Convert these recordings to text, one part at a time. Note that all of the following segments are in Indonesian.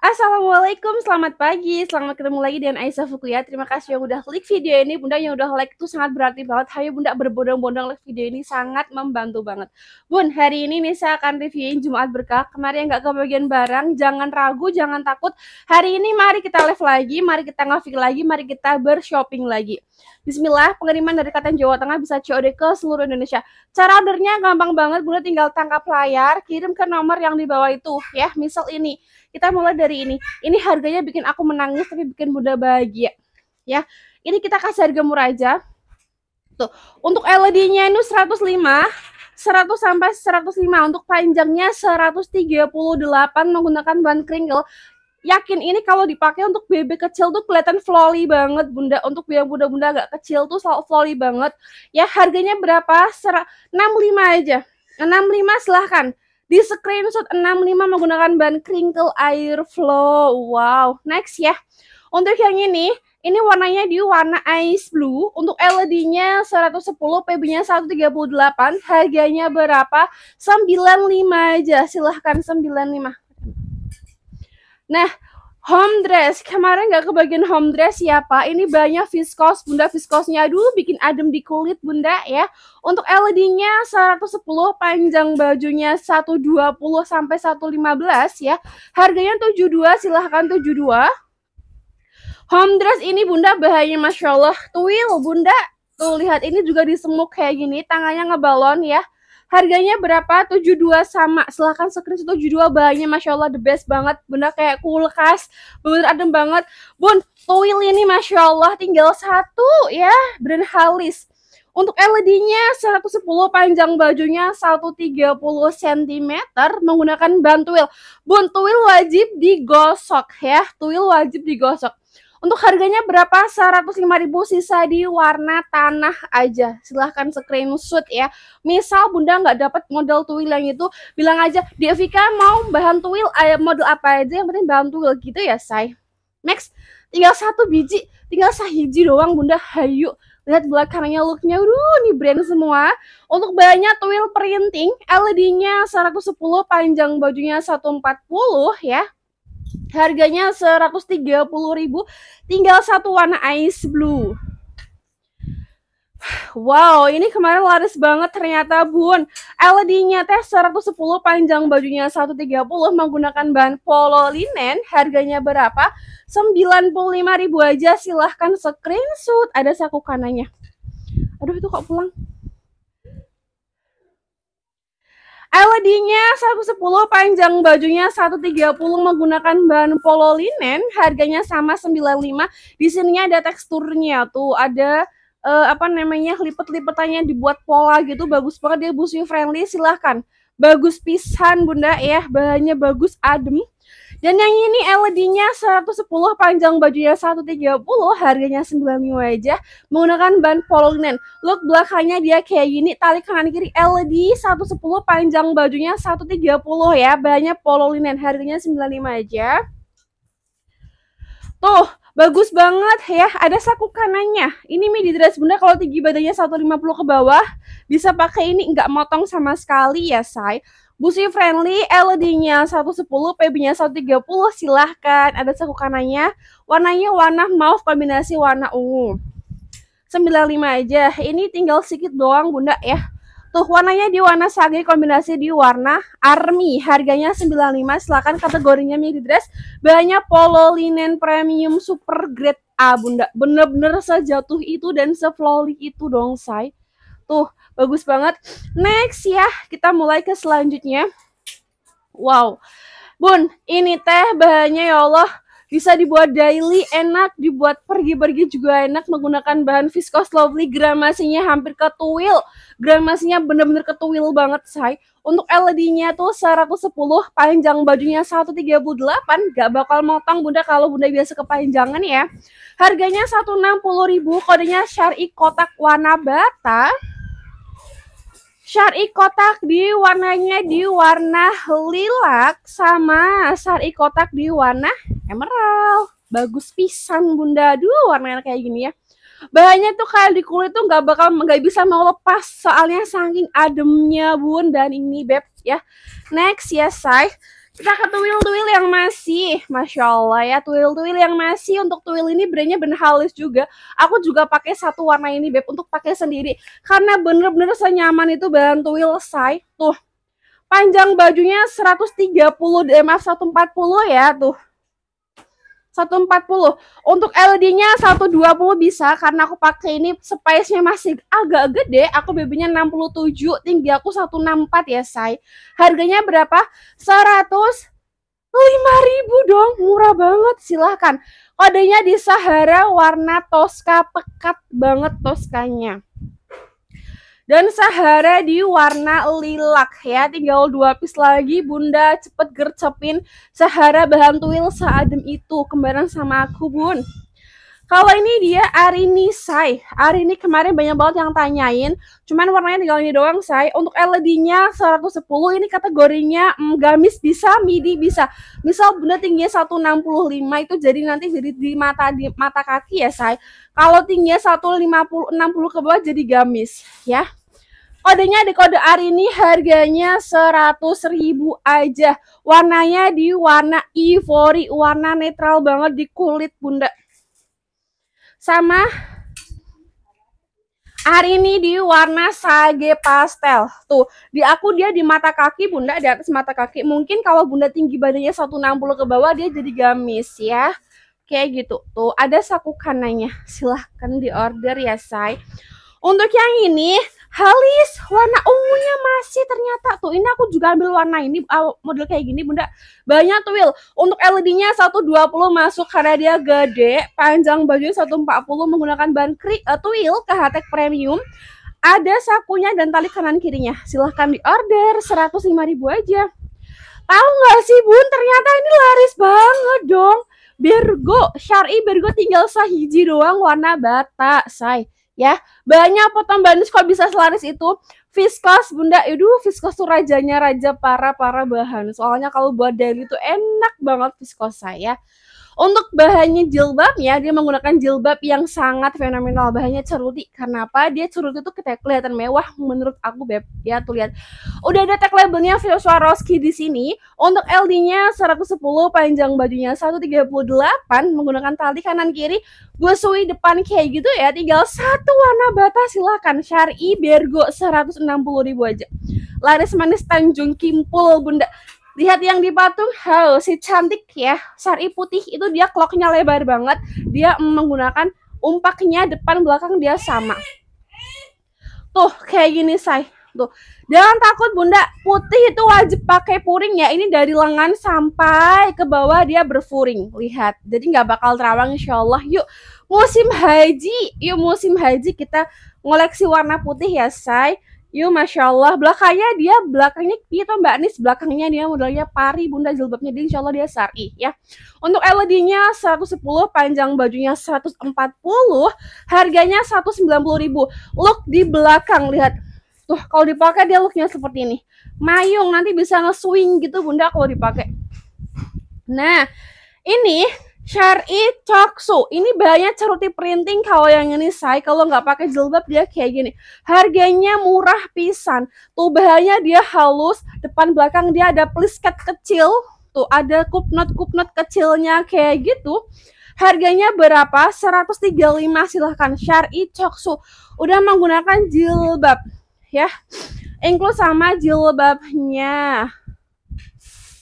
Assalamualaikum, selamat pagi. Selamat ketemu lagi dengan Aisyah Fukuya. Terima kasih yang udah klik video ini. Bunda yang udah like itu sangat berarti banget. Hayo Bunda berbondong-bondong like video ini sangat membantu banget. Bun, hari ini nih saya akan reviewin Jumat Berkah. Kemarin nggak kebagian barang, jangan ragu, jangan takut. Hari ini mari kita live lagi, mari kita ngafik lagi, mari kita bershopping lagi. Bismillah, pengiriman dari Katen Jawa Tengah bisa COD ke seluruh Indonesia. Cara ordernya gampang banget, Bunda tinggal tangkap layar, kirim ke nomor yang di bawah itu ya, misal ini. Kita mulai dari ini. Ini harganya bikin aku menangis tapi bikin Bunda bahagia. Ya. Ini kita kasih harga murah aja. Tuh. Untuk LED-nya ini 105, 100 sampai 105 untuk panjangnya 138 menggunakan ban kringle yakin ini kalau dipakai untuk bebek kecil tuh kelihatan flowy banget bunda untuk yang bunda-bunda agak kecil tuh selalu flowy banget ya harganya berapa Ser 65 aja 65 silahkan di screenshot 65 menggunakan ban crinkle air flow. Wow, next ya. Untuk yang ini, ini warnanya di warna ice blue. Untuk LED-nya 110, PB-nya 138, harganya berapa? 95 aja. Silahkan 95. Nah, Home dress, kemarin nggak kebagian home dress ya Pak. Ini banyak viskos, bunda viskosnya. dulu bikin adem di kulit bunda ya. Untuk LED-nya 110, panjang bajunya 120 sampai 115 ya. Harganya 72, silahkan 72. Home dress ini bunda bahannya Masya Allah. Tuil bunda, tuh lihat ini juga disemuk kayak gini, tangannya ngebalon ya Harganya berapa? 72 sama. Silahkan screenshot 72 bahannya Masya Allah the best banget. Bunda kayak kulkas. Bener adem banget. Bun, toil ini Masya Allah tinggal satu ya. Brand Halis. Untuk LED-nya 110 panjang bajunya 130 cm menggunakan bantul. Bun, tuil wajib digosok ya. Tuil wajib digosok. Untuk harganya berapa? 105.000 sisa di warna tanah aja. Silahkan screenshot ya. Misal Bunda nggak dapat model tuil yang itu, bilang aja, di Evika mau bahan tuil eh, model apa aja, yang penting bahan tuil gitu ya, say. Next, tinggal satu biji, tinggal sahiji doang Bunda, hayu lihat belakangnya looknya aduh ini brand semua untuk banyak twill printing LED-nya 110 panjang bajunya 140 ya Harganya 130.000, tinggal satu warna ice blue. Wow, ini kemarin laris banget ternyata bun. LED-nya teh 110, panjang bajunya 130, menggunakan bahan polo linen, harganya berapa? 95.000 ribu aja, silahkan screenshot, ada saku kanannya. Aduh, itu kok pulang? E satu 110 panjang bajunya 130 menggunakan bahan polo linen harganya sama 95 di sini ada teksturnya tuh ada uh, apa namanya lipet-lipetannya dibuat pola gitu bagus banget dia busui friendly silahkan bagus pisan bunda ya bahannya bagus adem dan yang ini LED-nya 110, panjang bajunya 130, harganya 95 aja. Menggunakan ban polonen. Look belakangnya dia kayak gini, tali kanan kiri LED 110, panjang bajunya 130 ya. Banyak polonen harganya 95 aja. Tuh, bagus banget ya. Ada saku kanannya. Ini midi dress bunda kalau tinggi badannya 150 ke bawah, bisa pakai ini nggak motong sama sekali ya, say. Busi Friendly, LED-nya 110, PB-nya 130, silahkan. Ada saku kanannya, warnanya warna mauve kombinasi warna ungu. 95 aja, ini tinggal sedikit doang bunda ya. Tuh warnanya di warna sage kombinasi di warna army, harganya 95, silahkan kategorinya midi dress. Bahannya polo linen premium super grade A bunda, bener-bener sejatuh itu dan seflowly itu dong say. Tuh, bagus banget next ya kita mulai ke selanjutnya wow bun ini teh bahannya ya Allah bisa dibuat daily enak, dibuat pergi-pergi juga enak menggunakan bahan viscose lovely gramasinya hampir ketuil. Gramasinya bener-bener ketuil banget, say. Untuk LED-nya tuh 110, panjang bajunya 138, gak bakal motong bunda kalau bunda biasa kepanjangan ya. Harganya 160.000, kodenya syari kotak warna bata. Syari kotak di warnanya di warna lilak sama syari kotak di warna emerald. Bagus pisan bunda. dua warnanya kayak gini ya. Bahannya tuh kayak di kulit tuh nggak bakal nggak bisa mau lepas soalnya saking ademnya bun dan ini beb ya. Next ya saya kita ke tuwil-tuwil yang masih, masya Allah ya, tuil tuwil yang masih untuk tuil ini brandnya bener halus juga. Aku juga pakai satu warna ini beb untuk pakai sendiri karena bener-bener senyaman itu bahan tuwil say. Tuh, panjang bajunya 130 eh, maaf 140 ya tuh. 140. Untuk LD-nya 120 bisa karena aku pakai ini space-nya masih agak gede. Aku BB-nya 67, tinggi aku 164 ya, say. Harganya berapa? 100 ribu dong, murah banget. Silahkan. Kodenya di Sahara warna tosca pekat banget toskanya. Dan Sahara di warna lilak ya. Tinggal dua piece lagi. Bunda cepet gercepin Sahara bahan tuil seadem itu. Kembaran sama aku, Bun. Kalau ini dia Arini Sai. Arini kemarin banyak banget yang tanyain. Cuman warnanya tinggal ini doang, Sai. Untuk LED-nya 110, ini kategorinya mm, gamis bisa, midi bisa. Misal bunda tingginya 165 itu jadi nanti jadi di mata di mata kaki ya, Sai. Kalau tingginya 150 60 ke bawah jadi gamis, ya. Kodenya di kode ini harganya 100 ribu aja. Warnanya di warna ivory, warna netral banget di kulit bunda. Sama hari ini di warna sage pastel. Tuh, di aku dia di mata kaki bunda, di atas mata kaki. Mungkin kalau bunda tinggi badannya 160 ke bawah dia jadi gamis ya. Kayak gitu. Tuh, ada saku kanannya. Silahkan di order ya, say. Untuk yang ini halis warna ungunya masih ternyata tuh ini aku juga ambil warna ini uh, model kayak gini bunda banyak tuh Will untuk LED-nya 120 masuk karena dia gede panjang bajunya 140 menggunakan ban krik uh, Twill Hatek Premium ada sakunya dan tali kanan kirinya silahkan order 105 ribu aja tahu nggak sih bun ternyata ini laris banget dong birgo syari birgo tinggal sahiji doang warna bata, say ya. Banyak potong bandus kalau bisa selaris itu. Viskos Bunda. Aduh, viskos tuh rajanya raja para-para bahan. Soalnya kalau buat daily itu enak banget viscose saya. Untuk bahannya jilbab ya, dia menggunakan jilbab yang sangat fenomenal. Bahannya ceruti. Kenapa? Dia ceruti tuh kelihatan mewah menurut aku, Beb. Ya, tuh lihat. Udah ada tag labelnya Swarovski di sini. Untuk LD-nya 110, panjang bajunya 138, menggunakan tali kanan kiri. Gue depan kayak gitu ya, tinggal satu warna batas silahkan. Syari Bergo 160 ribu aja. Laris manis Tanjung Kimpul, Bunda. Lihat yang di patung, how si cantik ya, sari putih itu dia kloknya lebar banget, dia menggunakan umpaknya depan belakang dia sama. Tuh, kayak gini, say. Tuh, jangan takut bunda, putih itu wajib pakai puring ya. Ini dari lengan sampai ke bawah dia berfuring. Lihat, jadi nggak bakal terawang insyaallah, Yuk, musim haji, yuk musim haji kita ngoleksi warna putih ya, say. Yuk, Masya Allah. Belakangnya dia, belakangnya itu Mbak Nis, belakangnya dia modelnya pari, bunda jilbabnya dia insya Allah dia sari ya. Untuk LED-nya 110, panjang bajunya 140, harganya 190 ribu. Look di belakang, lihat. Tuh, kalau dipakai dia looknya seperti ini. Mayung, nanti bisa nge-swing gitu bunda kalau dipakai. Nah, ini Syari Coksu. Ini bahannya ceruti printing kalau yang ini saya. Kalau nggak pakai jilbab dia kayak gini. Harganya murah pisan. Tuh bahannya dia halus. Depan belakang dia ada plisket kecil. Tuh ada kupnot-kupnot kecilnya kayak gitu. Harganya berapa? 135 silahkan. Syari Coksu. Udah menggunakan jilbab. Ya. Include sama jilbabnya.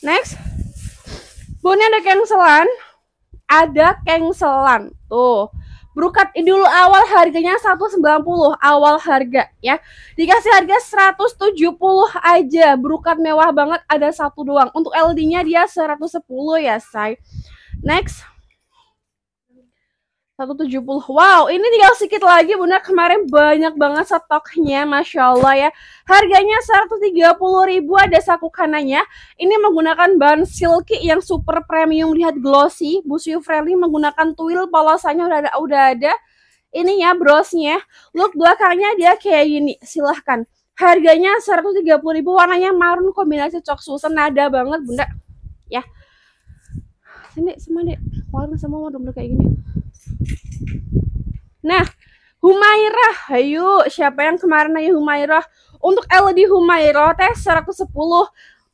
Next. punya ada cancelan ada cancelan tuh Brukat dulu awal harganya 190 awal harga ya. Dikasih harga 170 aja. Brukat mewah banget ada satu doang. Untuk LD-nya dia 110 ya, say. Next. 170. Wow, ini tinggal sedikit lagi Bunda. Kemarin banyak banget stoknya, Masya Allah ya. Harganya 130 ribu ada saku kanannya. Ini menggunakan bahan silky yang super premium, lihat glossy. Busui friendly menggunakan twill polosannya udah ada, udah ada. Ini ya brosnya. Look belakangnya dia kayak gini, silahkan. Harganya 130 ribu, warnanya marun kombinasi cok susen ada banget Bunda. Ya. Ini semua deh, warna semua warna kayak gini. Nah, Humaira, ayo siapa yang kemarin aja Humairah? Untuk LD Humairah teh 110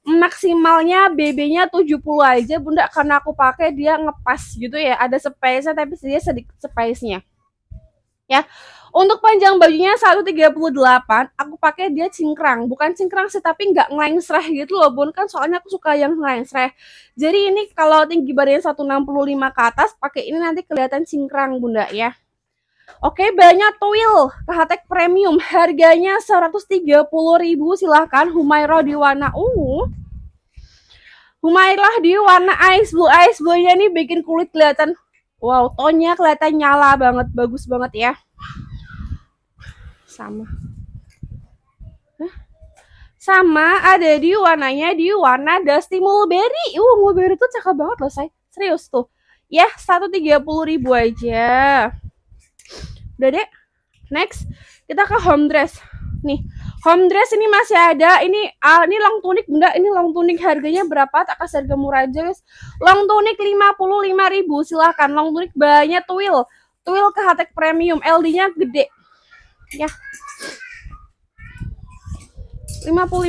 maksimalnya BB-nya 70 aja Bunda karena aku pakai dia ngepas gitu ya. Ada space-nya tapi dia sedikit space-nya ya. Untuk panjang bajunya 138, aku pakai dia cingkrang. Bukan cingkrang sih, tapi nggak ngelengsreh gitu loh, Bun. Kan soalnya aku suka yang ngelengsreh. Jadi ini kalau tinggi badannya 165 ke atas, pakai ini nanti kelihatan cingkrang, Bunda, ya. Oke, banyak tuil Kahatek Premium. Harganya 130.000, silahkan. Humairo di warna ungu. Humairah di warna ice blue. Ice blue-nya ini bikin kulit kelihatan Wow, tonya kelihatan nyala banget, bagus banget ya. Sama. Sama ada di warnanya di warna Dusty Mulberry. Uh, Mulberry tuh cakep banget loh, saya. Serius tuh. Ya, puluh ribu aja. Udah deh. Next, kita ke home dress. Nih, Home dress ini masih ada. Ini uh, ini long tunic, Bunda. Ini long tunic harganya berapa? Tak kasih harga murah aja, guys. Long tunic 55.000. Silahkan long tunic banyak twill. Twill ke Hatek Premium. LD-nya gede. Ya. 55.000.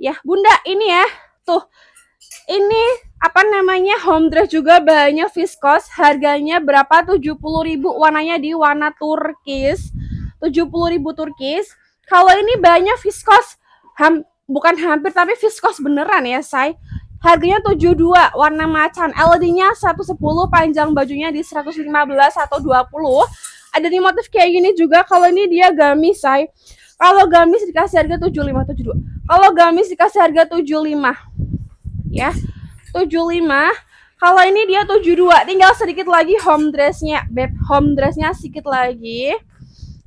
Ya, Bunda, ini ya. Tuh. Ini apa namanya home dress juga banyak viskos harganya berapa 70.000 warnanya di warna turkis 70.000 Turkis. Kalau ini banyak viskos, ham, bukan hampir tapi viskos beneran ya, say. Harganya 72, warna macan. LD-nya 110, panjang bajunya di 115 atau 20. Ada di motif kayak gini juga. Kalau ini dia gamis, say. Kalau gamis dikasih harga 75, 72. Kalau gamis dikasih harga 75. Ya. 75. Kalau ini dia 72, tinggal sedikit lagi home dressnya, beb. Home dressnya sedikit lagi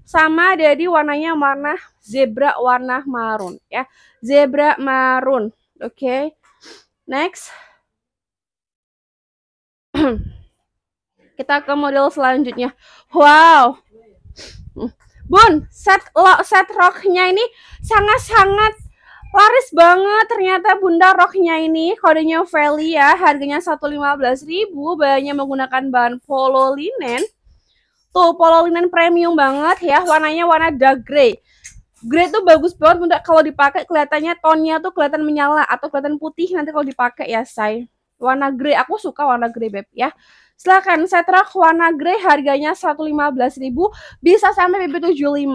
sama jadi warnanya warna zebra warna marun ya zebra marun oke okay. next kita ke model selanjutnya wow bun set lo set roknya ini sangat-sangat laris banget ternyata bunda roknya ini kodenya Valley ya harganya 115.000 banyak menggunakan bahan polo linen Tuh, polo linen premium banget ya, warnanya warna dark grey. Grey tuh bagus banget bunda kalau dipakai kelihatannya tonnya tuh kelihatan menyala atau kelihatan putih nanti kalau dipakai ya say. Warna grey aku suka warna grey beb ya. Silahkan setrak warna grey harganya 115.000 bisa sampai BB75.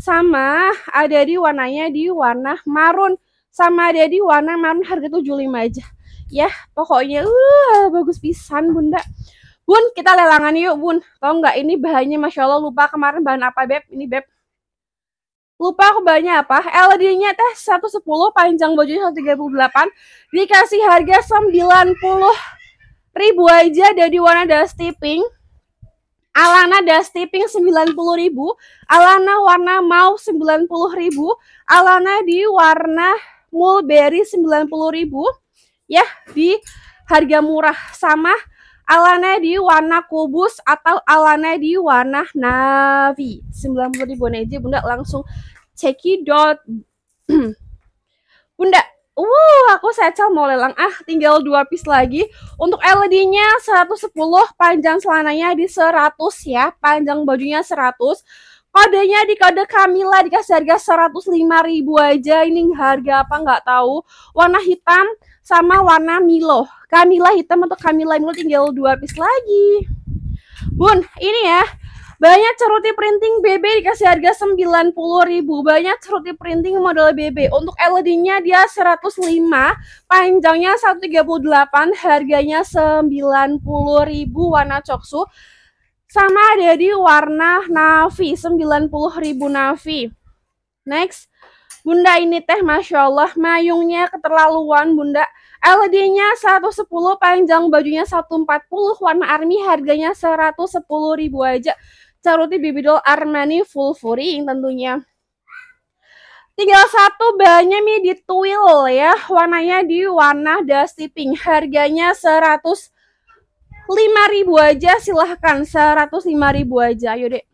Sama ada di warnanya di warna marun sama ada di warna marun harga 75 aja. Ya, pokoknya uh bagus pisan bunda. Bun, kita lelangan yuk, Bun. Tahu nggak ini bahannya, Masya Allah, lupa kemarin bahan apa, Beb? Ini, Beb. Lupa aku bahannya apa? LED-nya teh 110, panjang bajunya 138. Dikasih harga 90 ribu aja dari warna dusty pink. Alana Dusty Pink ribu. Alana warna mau ribu. Alana di warna mulberry ribu. ya di harga murah sama Alana di warna kubus atau Alana di warna navy. 90 ribu aja nah, Bunda langsung cekidot. Bunda, uh aku secel mau lelang ah tinggal dua piece lagi. Untuk LED-nya 110, panjang selananya di 100 ya, panjang bajunya 100 kodenya di kode Kamila dikasih harga 105.000 aja ini harga apa nggak tahu warna hitam sama warna Milo Kamila hitam atau Kamila Milo tinggal dua pis lagi Bun ini ya banyak ceruti printing BB dikasih harga 90.000 banyak ceruti printing model BB untuk LED-nya dia 105 panjangnya 138 harganya 90.000 warna coksu sama ada di warna navy, 90.000 navy. Next, Bunda ini teh Masya Allah mayungnya keterlaluan Bunda LED-nya 110 panjang bajunya 140 warna army harganya 110 ribu aja caruti bibidol Armani full furing tentunya tinggal satu bahannya nih di twill ya warnanya di warna dusty pink harganya 100 lima ribu aja silahkan seratus lima ribu aja ayo dek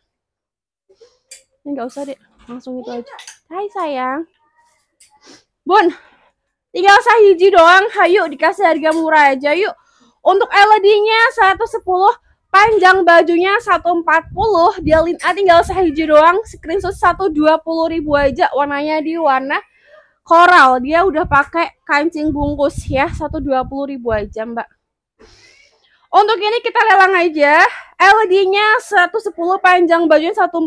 nggak usah dek langsung itu aja hai sayang bun tinggal sahiji doang hayu dikasih harga murah aja yuk untuk LED-nya 110 panjang bajunya 140 dia lin A ah, tinggal sehiji doang screenshot 120 ribu aja warnanya di warna koral dia udah pakai kancing bungkus ya 120 ribu aja mbak untuk ini kita lelang aja. ld nya 110 panjang bajunya 140,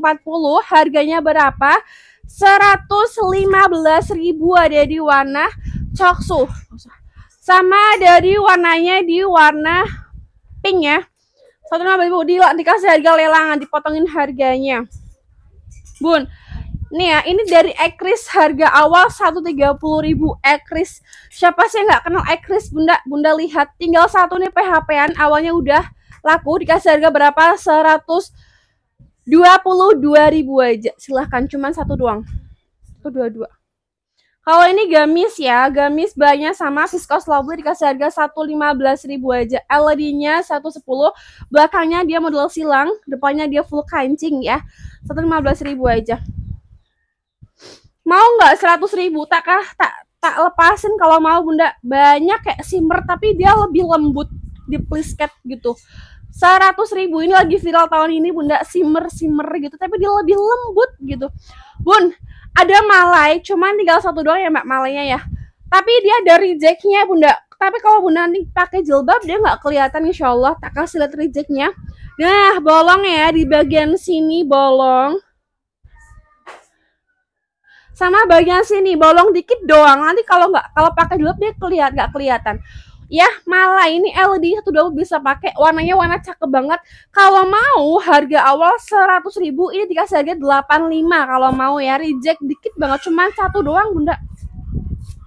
harganya berapa? 115.000 ada di warna coksu. Sama dari warnanya di warna pink ya. 115.000 di dikasih harga lelangan, dipotongin harganya. Bun, Nih ya, ini dari Ekris harga awal 130.000 Ekris. Siapa sih nggak kenal Ekris, Bunda? Bunda lihat tinggal satu nih PHP-an awalnya udah laku dikasih harga berapa? ribu aja. Silahkan cuman satu doang. Itu dua-dua. Kalau ini gamis ya, gamis banyak sama Viscose Lovely dikasih harga ribu aja. LED-nya 110, belakangnya dia model silang, depannya dia full kancing ya. ribu aja mau nggak seratus ribu takah tak tak lepasin kalau mau bunda banyak kayak simmer tapi dia lebih lembut di plisket gitu seratus ribu ini lagi viral tahun ini bunda simmer simmer gitu tapi dia lebih lembut gitu bun ada malai cuman tinggal satu doang ya mbak malainya ya tapi dia dari jacknya bunda tapi kalau bunda nanti pakai jilbab dia nggak kelihatan insya Allah tak kasih lihat rejectnya nah bolong ya di bagian sini bolong sama bagian sini bolong dikit doang nanti kalau nggak kalau pakai gelap dia kelihatan nggak kelihatan ya malah ini LED 120 bisa pakai warnanya warna cakep banget kalau mau harga awal 100 ribu ini dikasih harga 85 kalau mau ya reject dikit banget cuman satu doang bunda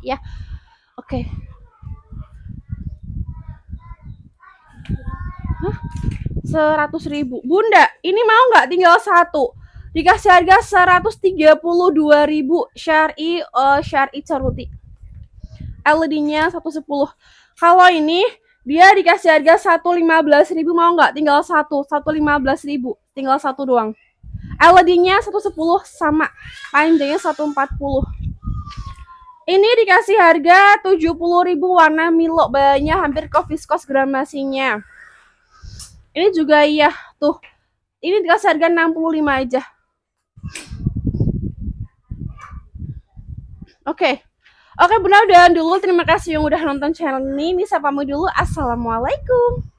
ya oke okay. 100.000 ribu bunda ini mau nggak tinggal satu dikasih harga 132.000 syari uh, syari ceruti LED-nya 110 kalau ini dia dikasih harga 115.000 mau nggak tinggal satu 115.000 tinggal satu doang LED-nya 110 sama panjangnya 140 ini dikasih harga 70.000 warna Milo banyak hampir ke viskos gramasinya ini juga iya tuh ini dikasih harga 65 aja Oke. Okay. Oke, okay, Bunda udah dulu. Terima kasih yang udah nonton channel ini. Misa pamit dulu. Assalamualaikum.